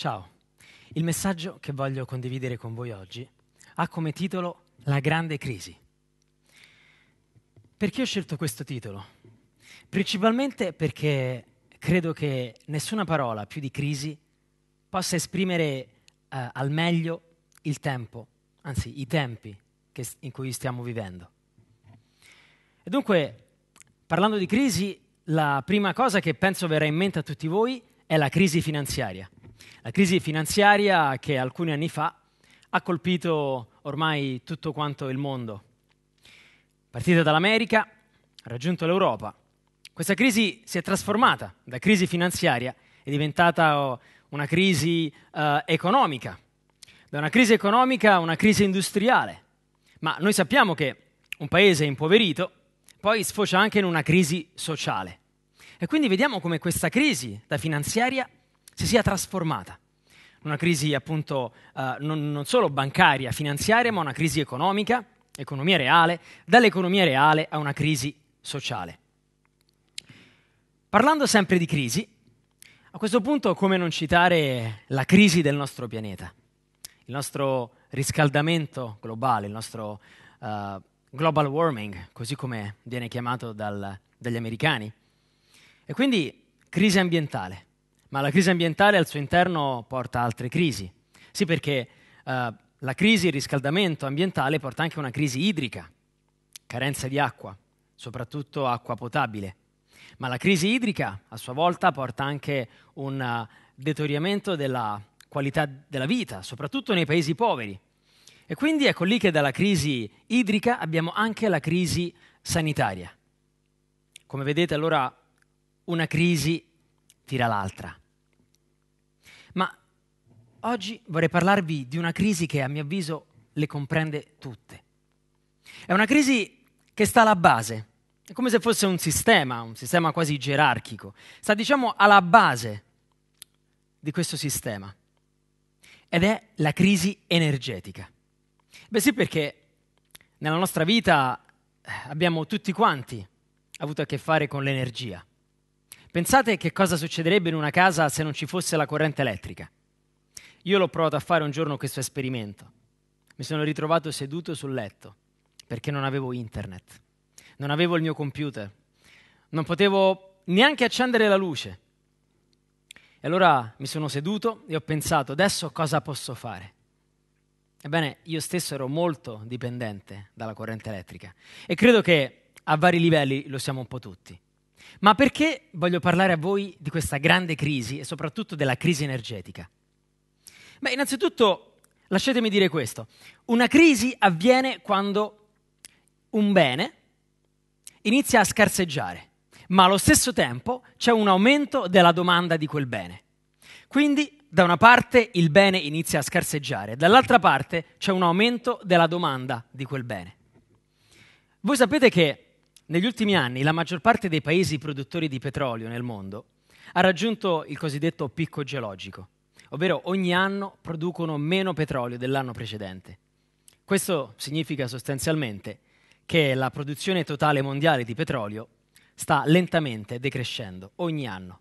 Ciao, il messaggio che voglio condividere con voi oggi ha come titolo La grande crisi. Perché ho scelto questo titolo? Principalmente perché credo che nessuna parola più di crisi possa esprimere eh, al meglio il tempo, anzi i tempi che, in cui stiamo vivendo. E dunque, parlando di crisi, la prima cosa che penso verrà in mente a tutti voi è la crisi finanziaria. La crisi finanziaria che alcuni anni fa ha colpito ormai tutto quanto il mondo. Partita dall'America, ha raggiunto l'Europa. Questa crisi si è trasformata da crisi finanziaria, è diventata oh, una crisi eh, economica, da una crisi economica a una crisi industriale. Ma noi sappiamo che un paese impoverito poi sfocia anche in una crisi sociale. E quindi vediamo come questa crisi, da finanziaria, si sia trasformata. Una crisi appunto eh, non, non solo bancaria, finanziaria, ma una crisi economica, economia reale, dall'economia reale a una crisi sociale. Parlando sempre di crisi, a questo punto come non citare la crisi del nostro pianeta, il nostro riscaldamento globale, il nostro uh, global warming, così come viene chiamato dal, dagli americani. E quindi crisi ambientale ma la crisi ambientale al suo interno porta altre crisi. Sì, perché eh, la crisi, il riscaldamento ambientale porta anche a una crisi idrica, carenza di acqua, soprattutto acqua potabile. Ma la crisi idrica a sua volta porta anche un eh, deterioramento della qualità della vita, soprattutto nei paesi poveri. E quindi ecco lì che dalla crisi idrica abbiamo anche la crisi sanitaria. Come vedete allora una crisi tira l'altra. Ma oggi vorrei parlarvi di una crisi che a mio avviso le comprende tutte. È una crisi che sta alla base, è come se fosse un sistema, un sistema quasi gerarchico, sta diciamo alla base di questo sistema ed è la crisi energetica. Beh sì perché nella nostra vita eh, abbiamo tutti quanti avuto a che fare con l'energia. Pensate che cosa succederebbe in una casa se non ci fosse la corrente elettrica. Io l'ho provato a fare un giorno questo esperimento. Mi sono ritrovato seduto sul letto perché non avevo internet, non avevo il mio computer, non potevo neanche accendere la luce. E allora mi sono seduto e ho pensato, adesso cosa posso fare? Ebbene, io stesso ero molto dipendente dalla corrente elettrica e credo che a vari livelli lo siamo un po' tutti. Ma perché voglio parlare a voi di questa grande crisi e soprattutto della crisi energetica? Beh, innanzitutto lasciatemi dire questo. Una crisi avviene quando un bene inizia a scarseggiare, ma allo stesso tempo c'è un aumento della domanda di quel bene. Quindi, da una parte il bene inizia a scarseggiare, dall'altra parte c'è un aumento della domanda di quel bene. Voi sapete che negli ultimi anni la maggior parte dei paesi produttori di petrolio nel mondo ha raggiunto il cosiddetto picco geologico, ovvero ogni anno producono meno petrolio dell'anno precedente. Questo significa sostanzialmente che la produzione totale mondiale di petrolio sta lentamente decrescendo ogni anno.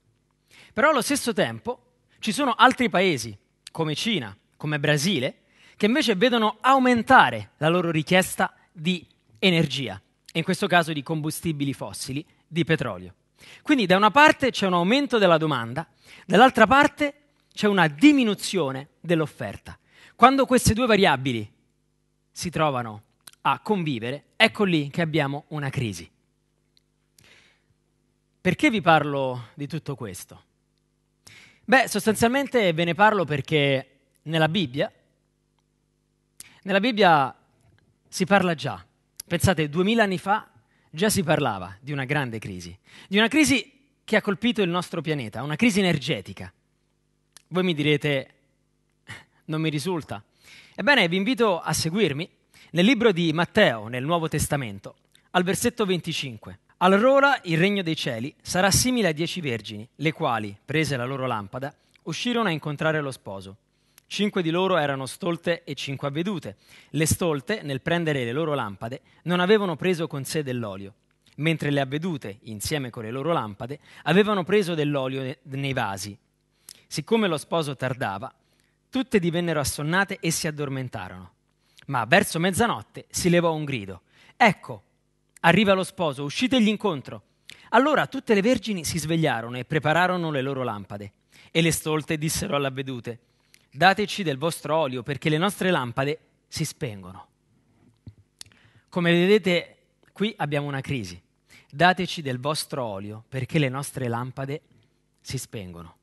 Però allo stesso tempo ci sono altri paesi, come Cina, come Brasile, che invece vedono aumentare la loro richiesta di energia in questo caso di combustibili fossili, di petrolio. Quindi da una parte c'è un aumento della domanda, dall'altra parte c'è una diminuzione dell'offerta. Quando queste due variabili si trovano a convivere, ecco lì che abbiamo una crisi. Perché vi parlo di tutto questo? Beh, sostanzialmente ve ne parlo perché nella Bibbia, nella Bibbia si parla già Pensate, duemila anni fa già si parlava di una grande crisi, di una crisi che ha colpito il nostro pianeta, una crisi energetica. Voi mi direte, non mi risulta. Ebbene, vi invito a seguirmi nel libro di Matteo, nel Nuovo Testamento, al versetto 25. Allora il regno dei cieli sarà simile a dieci vergini, le quali, prese la loro lampada, uscirono a incontrare lo sposo. Cinque di loro erano stolte e cinque avvedute. Le stolte, nel prendere le loro lampade, non avevano preso con sé dell'olio, mentre le avvedute, insieme con le loro lampade, avevano preso dell'olio nei vasi. Siccome lo sposo tardava, tutte divennero assonnate e si addormentarono. Ma verso mezzanotte si levò un grido. Ecco, arriva lo sposo, uscitegli incontro. Allora tutte le vergini si svegliarono e prepararono le loro lampade. E le stolte dissero alle avvedute, dateci del vostro olio perché le nostre lampade si spengono. Come vedete qui abbiamo una crisi. Dateci del vostro olio perché le nostre lampade si spengono.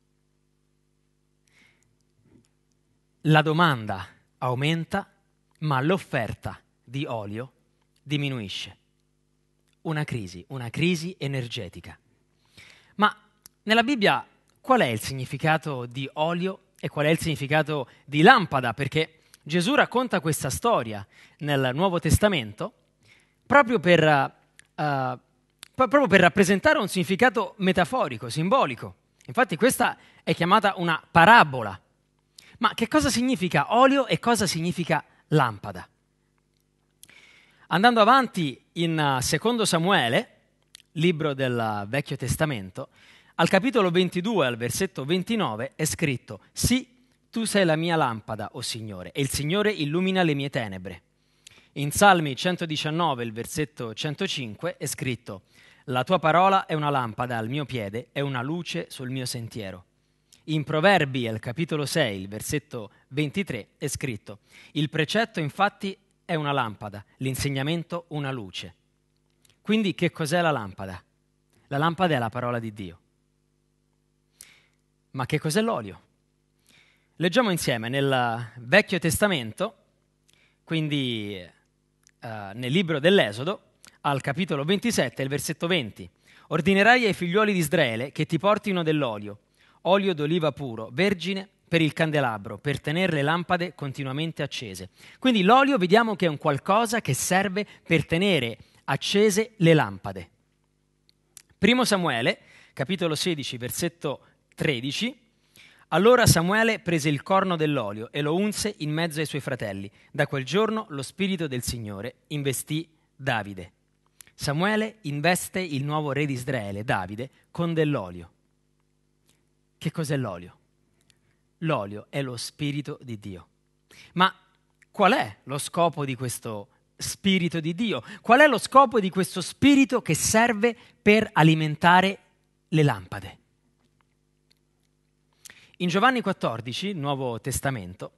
La domanda aumenta, ma l'offerta di olio diminuisce. Una crisi, una crisi energetica. Ma nella Bibbia qual è il significato di olio e qual è il significato di lampada, perché Gesù racconta questa storia nel Nuovo Testamento proprio per, uh, proprio per rappresentare un significato metaforico, simbolico. Infatti questa è chiamata una parabola. Ma che cosa significa olio e cosa significa lampada? Andando avanti in eh, Secondo Samuele, libro del Vecchio Testamento, al capitolo 22, al versetto 29, è scritto, sì, tu sei la mia lampada, o oh Signore, e il Signore illumina le mie tenebre. In Salmi 119, il versetto 105, è scritto, la tua parola è una lampada al mio piede, è una luce sul mio sentiero. In Proverbi, al capitolo 6, il versetto 23, è scritto, il precetto infatti è una lampada, l'insegnamento una luce. Quindi che cos'è la lampada? La lampada è la parola di Dio. Ma che cos'è l'olio? Leggiamo insieme nel Vecchio Testamento, quindi eh, nel libro dell'Esodo, al capitolo 27, il versetto 20. Ordinerai ai figlioli di Israele che ti portino dell'olio, olio d'oliva puro, vergine per il candelabro, per tenere le lampade continuamente accese. Quindi l'olio vediamo che è un qualcosa che serve per tenere accese le lampade. Primo Samuele, capitolo 16, versetto 20. 13. Allora Samuele prese il corno dell'olio e lo unse in mezzo ai suoi fratelli. Da quel giorno lo spirito del Signore investì Davide. Samuele investe il nuovo re di Israele, Davide, con dell'olio. Che cos'è l'olio? L'olio è lo spirito di Dio. Ma qual è lo scopo di questo spirito di Dio? Qual è lo scopo di questo spirito che serve per alimentare le lampade? In Giovanni 14, Nuovo Testamento,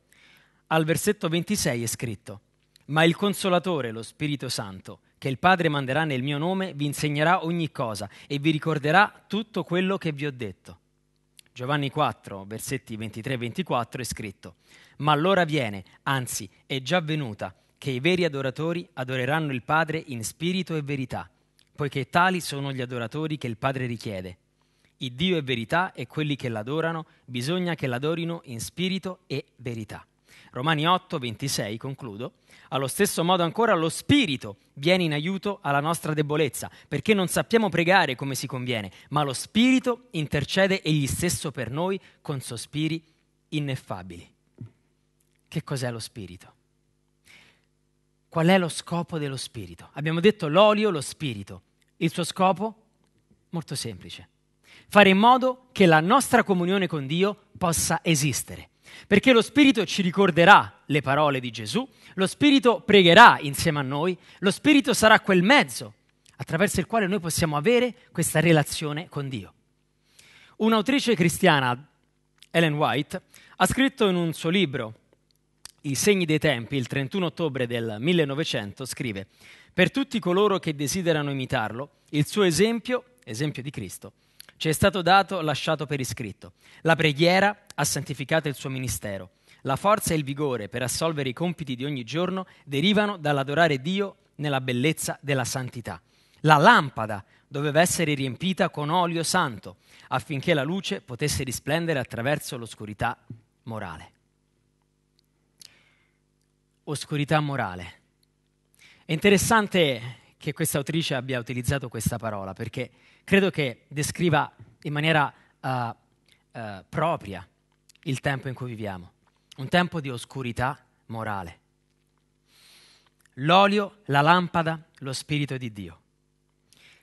al versetto 26 è scritto, Ma il consolatore, lo Spirito Santo, che il Padre manderà nel mio nome, vi insegnerà ogni cosa e vi ricorderà tutto quello che vi ho detto. Giovanni 4, versetti 23 e 24 è scritto, Ma l'ora viene, anzi è già venuta, che i veri adoratori adoreranno il Padre in spirito e verità, poiché tali sono gli adoratori che il Padre richiede. Il Dio è verità e quelli che l'adorano bisogna che l'adorino in spirito e verità. Romani 8, 26, concludo. Allo stesso modo ancora lo Spirito viene in aiuto alla nostra debolezza, perché non sappiamo pregare come si conviene, ma lo Spirito intercede egli stesso per noi con sospiri ineffabili. Che cos'è lo Spirito? Qual è lo scopo dello Spirito? Abbiamo detto l'olio, lo Spirito. Il suo scopo? Molto semplice fare in modo che la nostra comunione con Dio possa esistere. Perché lo Spirito ci ricorderà le parole di Gesù, lo Spirito pregherà insieme a noi, lo Spirito sarà quel mezzo attraverso il quale noi possiamo avere questa relazione con Dio. Un'autrice cristiana, Ellen White, ha scritto in un suo libro, I segni dei tempi, il 31 ottobre del 1900, scrive, Per tutti coloro che desiderano imitarlo, il suo esempio, esempio di Cristo, ci è stato dato, lasciato per iscritto. La preghiera ha santificato il suo ministero. La forza e il vigore per assolvere i compiti di ogni giorno derivano dall'adorare Dio nella bellezza della santità. La lampada doveva essere riempita con olio santo affinché la luce potesse risplendere attraverso l'oscurità morale. Oscurità morale. È interessante che questa autrice abbia utilizzato questa parola, perché credo che descriva in maniera uh, uh, propria il tempo in cui viviamo, un tempo di oscurità morale. L'olio, la lampada, lo spirito di Dio.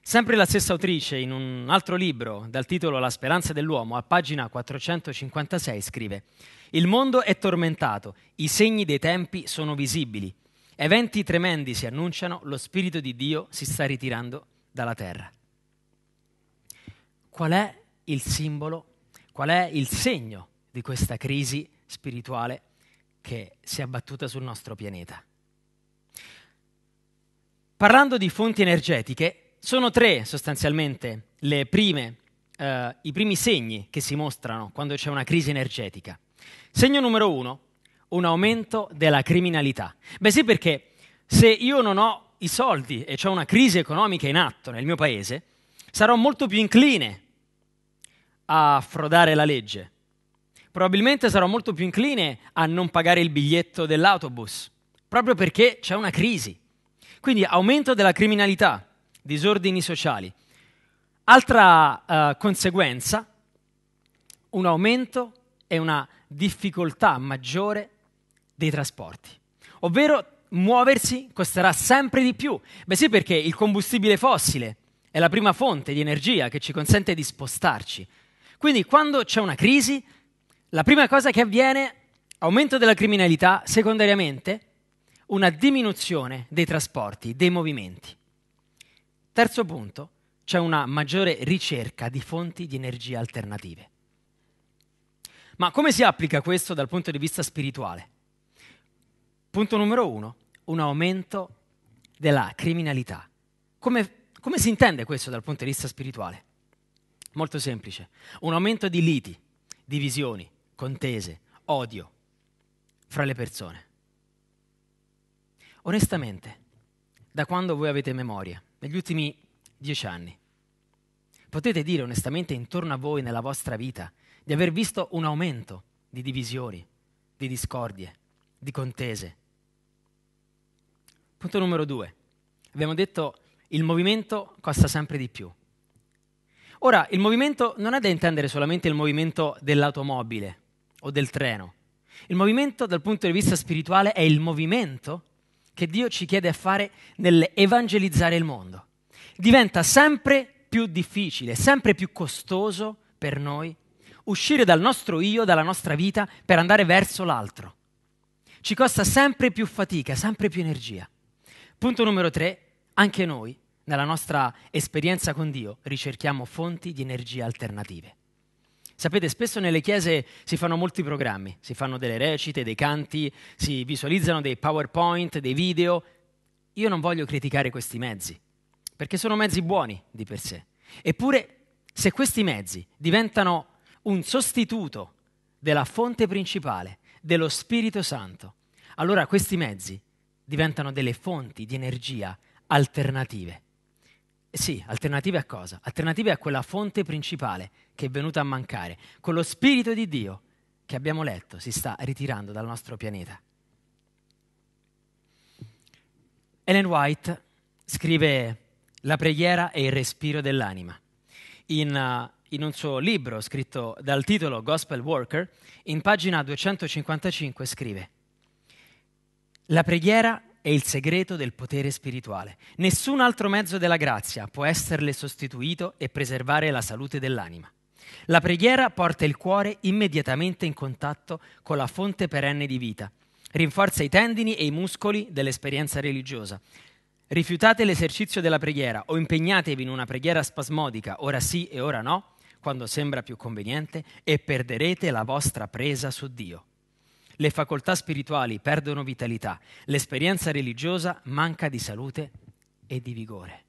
Sempre la stessa autrice, in un altro libro dal titolo La speranza dell'uomo, a pagina 456 scrive, Il mondo è tormentato, i segni dei tempi sono visibili Eventi tremendi si annunciano, lo Spirito di Dio si sta ritirando dalla terra. Qual è il simbolo, qual è il segno di questa crisi spirituale che si è abbattuta sul nostro pianeta? Parlando di fonti energetiche, sono tre sostanzialmente prime, eh, i primi segni che si mostrano quando c'è una crisi energetica. Segno numero uno, un aumento della criminalità? Beh sì perché se io non ho i soldi e c'è una crisi economica in atto nel mio paese, sarò molto più incline a frodare la legge. Probabilmente sarò molto più incline a non pagare il biglietto dell'autobus, proprio perché c'è una crisi. Quindi aumento della criminalità, disordini sociali. Altra eh, conseguenza, un aumento e una difficoltà maggiore dei trasporti. Ovvero muoversi costerà sempre di più. Beh sì perché il combustibile fossile è la prima fonte di energia che ci consente di spostarci. Quindi quando c'è una crisi, la prima cosa che avviene, è aumento della criminalità, secondariamente una diminuzione dei trasporti, dei movimenti. Terzo punto, c'è una maggiore ricerca di fonti di energia alternative. Ma come si applica questo dal punto di vista spirituale? Punto numero uno, un aumento della criminalità. Come, come si intende questo dal punto di vista spirituale? Molto semplice, un aumento di liti, divisioni, contese, odio fra le persone. Onestamente, da quando voi avete memoria, negli ultimi dieci anni, potete dire onestamente intorno a voi nella vostra vita di aver visto un aumento di divisioni, di discordie, di contese, Punto numero due. Abbiamo detto il movimento costa sempre di più. Ora, il movimento non è da intendere solamente il movimento dell'automobile o del treno. Il movimento dal punto di vista spirituale è il movimento che Dio ci chiede a fare nell'evangelizzare il mondo. Diventa sempre più difficile, sempre più costoso per noi uscire dal nostro io, dalla nostra vita, per andare verso l'altro. Ci costa sempre più fatica, sempre più energia. Punto numero tre, anche noi, nella nostra esperienza con Dio, ricerchiamo fonti di energie alternative. Sapete, spesso nelle chiese si fanno molti programmi, si fanno delle recite, dei canti, si visualizzano dei PowerPoint, dei video. Io non voglio criticare questi mezzi, perché sono mezzi buoni di per sé. Eppure, se questi mezzi diventano un sostituto della fonte principale, dello Spirito Santo, allora questi mezzi diventano delle fonti di energia alternative. Eh sì, alternative a cosa? Alternative a quella fonte principale che è venuta a mancare. quello Spirito di Dio che abbiamo letto si sta ritirando dal nostro pianeta. Ellen White scrive La preghiera e il respiro dell'anima. In, eh, in un suo libro scritto dal titolo Gospel Worker, in pagina 255 scrive la preghiera è il segreto del potere spirituale. Nessun altro mezzo della grazia può esserle sostituito e preservare la salute dell'anima. La preghiera porta il cuore immediatamente in contatto con la fonte perenne di vita, rinforza i tendini e i muscoli dell'esperienza religiosa. Rifiutate l'esercizio della preghiera o impegnatevi in una preghiera spasmodica, ora sì e ora no, quando sembra più conveniente, e perderete la vostra presa su Dio le facoltà spirituali perdono vitalità, l'esperienza religiosa manca di salute e di vigore.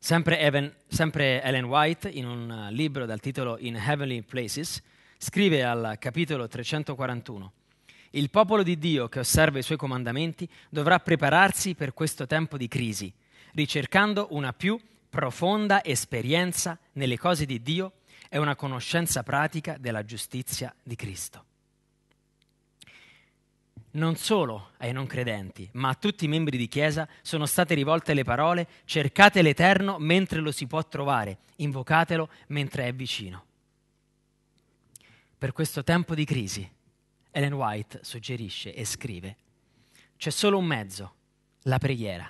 Sempre, Evan, sempre Ellen White, in un eh, libro dal titolo In Heavenly Places, scrive al capitolo 341 il popolo di Dio che osserva i suoi comandamenti dovrà prepararsi per questo tempo di crisi, ricercando una più profonda esperienza nelle cose di Dio e una conoscenza pratica della giustizia di Cristo non solo ai non credenti, ma a tutti i membri di Chiesa sono state rivolte le parole cercate l'Eterno mentre lo si può trovare, invocatelo mentre è vicino. Per questo tempo di crisi, Ellen White suggerisce e scrive, c'è solo un mezzo, la preghiera.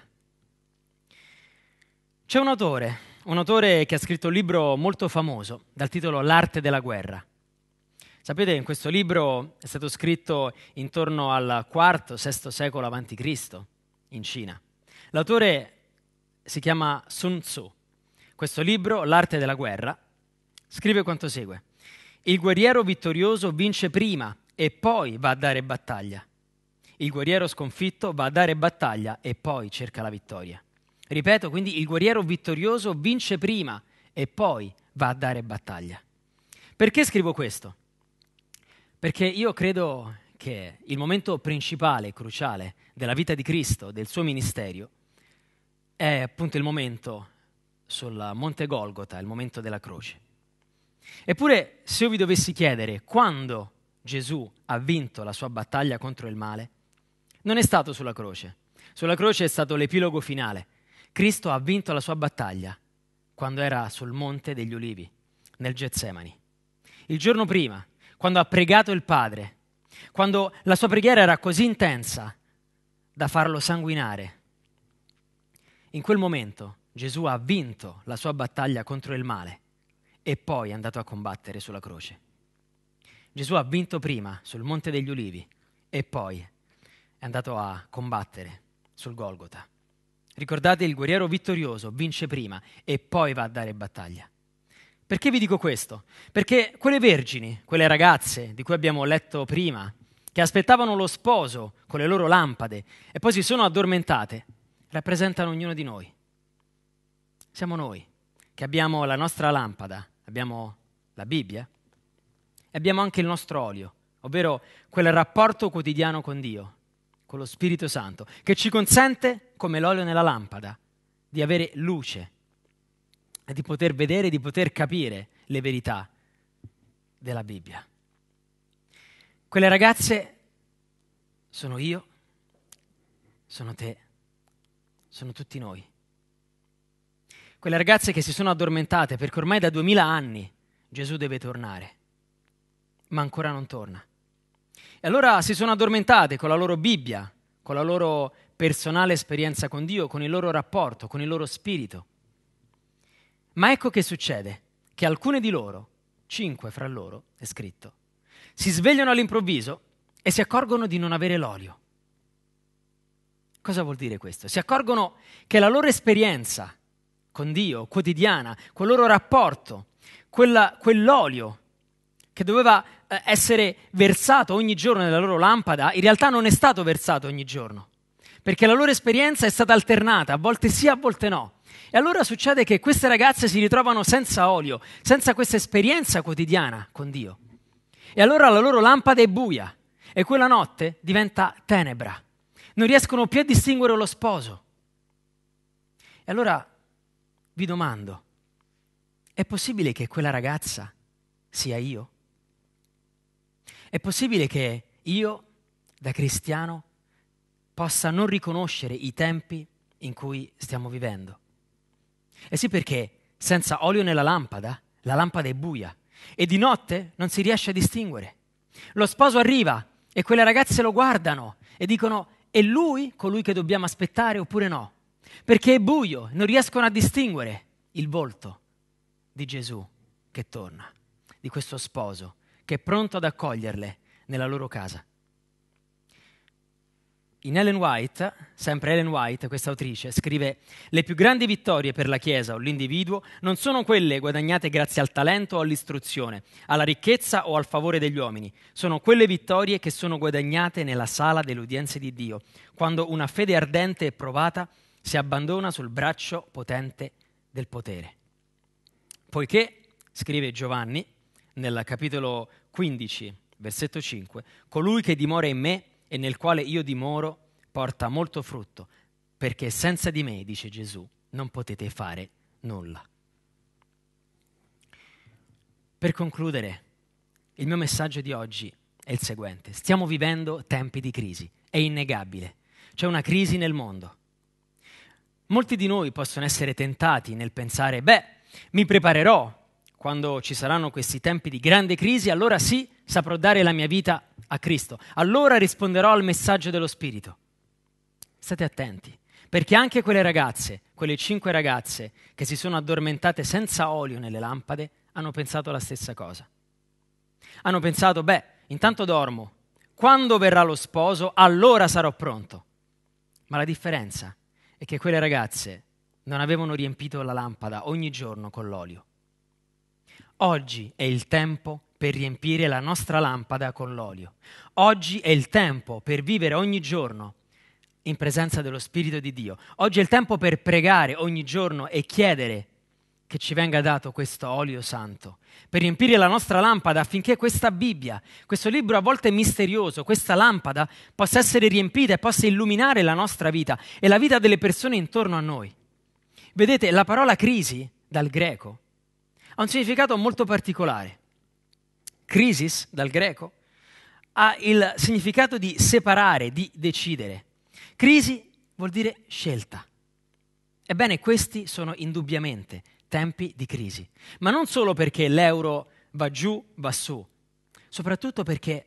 C'è un autore, un autore che ha scritto un libro molto famoso dal titolo L'arte della guerra Sapete, in questo libro è stato scritto intorno al IV-VI secolo a.C. in Cina. L'autore si chiama Sun Tzu. Questo libro, L'arte della guerra, scrive quanto segue. Il guerriero vittorioso vince prima e poi va a dare battaglia. Il guerriero sconfitto va a dare battaglia e poi cerca la vittoria. Ripeto, quindi il guerriero vittorioso vince prima e poi va a dare battaglia. Perché scrivo questo? Perché io credo che il momento principale, cruciale della vita di Cristo, del suo ministero, è appunto il momento sul Monte Golgota, il momento della croce. Eppure, se io vi dovessi chiedere quando Gesù ha vinto la sua battaglia contro il male, non è stato sulla croce. Sulla croce è stato l'epilogo finale. Cristo ha vinto la sua battaglia quando era sul Monte degli Ulivi, nel Getsemani. Il giorno prima, quando ha pregato il Padre, quando la sua preghiera era così intensa da farlo sanguinare. In quel momento Gesù ha vinto la sua battaglia contro il male e poi è andato a combattere sulla croce. Gesù ha vinto prima sul Monte degli Ulivi e poi è andato a combattere sul Golgota. Ricordate, il guerriero vittorioso vince prima e poi va a dare battaglia. Perché vi dico questo? Perché quelle vergini, quelle ragazze di cui abbiamo letto prima, che aspettavano lo sposo con le loro lampade e poi si sono addormentate, rappresentano ognuno di noi. Siamo noi che abbiamo la nostra lampada, abbiamo la Bibbia e abbiamo anche il nostro olio, ovvero quel rapporto quotidiano con Dio, con lo Spirito Santo, che ci consente, come l'olio nella lampada, di avere luce di poter vedere, di poter capire le verità della Bibbia. Quelle ragazze sono io, sono te, sono tutti noi. Quelle ragazze che si sono addormentate perché ormai da duemila anni Gesù deve tornare, ma ancora non torna. E allora si sono addormentate con la loro Bibbia, con la loro personale esperienza con Dio, con il loro rapporto, con il loro spirito. Ma ecco che succede, che alcune di loro, cinque fra loro, è scritto, si svegliano all'improvviso e si accorgono di non avere l'olio. Cosa vuol dire questo? Si accorgono che la loro esperienza con Dio, quotidiana, quel loro rapporto, quella, quell'olio che doveva eh, essere versato ogni giorno nella loro lampada, in realtà non è stato versato ogni giorno, perché la loro esperienza è stata alternata, a volte sì, a volte no. E allora succede che queste ragazze si ritrovano senza olio, senza questa esperienza quotidiana con Dio. E allora la loro lampada è buia e quella notte diventa tenebra. Non riescono più a distinguere lo sposo. E allora vi domando, è possibile che quella ragazza sia io? È possibile che io, da cristiano, possa non riconoscere i tempi in cui stiamo vivendo? E eh sì perché senza olio nella lampada, la lampada è buia e di notte non si riesce a distinguere. Lo sposo arriva e quelle ragazze lo guardano e dicono è lui colui che dobbiamo aspettare oppure no? Perché è buio, non riescono a distinguere il volto di Gesù che torna, di questo sposo che è pronto ad accoglierle nella loro casa in Ellen White, sempre Ellen White, questa autrice, scrive Le più grandi vittorie per la Chiesa o l'individuo non sono quelle guadagnate grazie al talento o all'istruzione, alla ricchezza o al favore degli uomini, sono quelle vittorie che sono guadagnate nella sala delle udienze di Dio, quando una fede ardente e provata si abbandona sul braccio potente del potere. Poiché, scrive Giovanni nel capitolo 15, versetto 5, colui che dimora in me e nel quale io dimoro porta molto frutto, perché senza di me, dice Gesù, non potete fare nulla. Per concludere, il mio messaggio di oggi è il seguente. Stiamo vivendo tempi di crisi, è innegabile. C'è una crisi nel mondo. Molti di noi possono essere tentati nel pensare, beh, mi preparerò quando ci saranno questi tempi di grande crisi, allora sì, saprò dare la mia vita a Cristo. Allora risponderò al messaggio dello Spirito. State attenti, perché anche quelle ragazze, quelle cinque ragazze che si sono addormentate senza olio nelle lampade, hanno pensato la stessa cosa. Hanno pensato, beh, intanto dormo, quando verrà lo sposo, allora sarò pronto. Ma la differenza è che quelle ragazze non avevano riempito la lampada ogni giorno con l'olio. Oggi è il tempo per riempire la nostra lampada con l'olio. Oggi è il tempo per vivere ogni giorno in presenza dello Spirito di Dio. Oggi è il tempo per pregare ogni giorno e chiedere che ci venga dato questo olio santo, per riempire la nostra lampada affinché questa Bibbia, questo libro a volte misterioso, questa lampada possa essere riempita e possa illuminare la nostra vita e la vita delle persone intorno a noi. Vedete, la parola crisi dal greco ha un significato molto particolare crisis dal greco, ha il significato di separare, di decidere. Crisi vuol dire scelta. Ebbene, questi sono indubbiamente tempi di crisi, ma non solo perché l'euro va giù, va su, soprattutto perché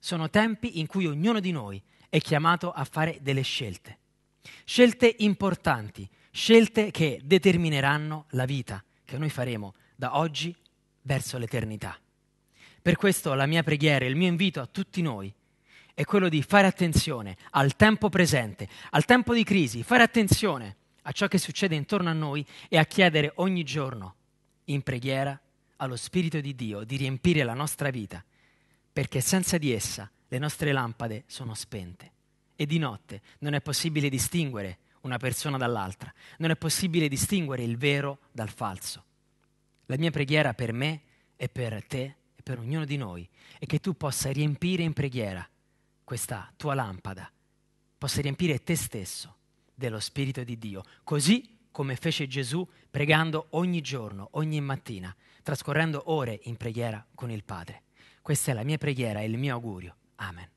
sono tempi in cui ognuno di noi è chiamato a fare delle scelte, scelte importanti, scelte che determineranno la vita che noi faremo da oggi verso l'eternità. Per questo la mia preghiera, il mio invito a tutti noi è quello di fare attenzione al tempo presente, al tempo di crisi, fare attenzione a ciò che succede intorno a noi e a chiedere ogni giorno in preghiera allo Spirito di Dio di riempire la nostra vita, perché senza di essa le nostre lampade sono spente e di notte non è possibile distinguere una persona dall'altra, non è possibile distinguere il vero dal falso. La mia preghiera per me e per te è per ognuno di noi e che tu possa riempire in preghiera questa tua lampada, possa riempire te stesso dello Spirito di Dio, così come fece Gesù pregando ogni giorno, ogni mattina, trascorrendo ore in preghiera con il Padre. Questa è la mia preghiera e il mio augurio. Amen.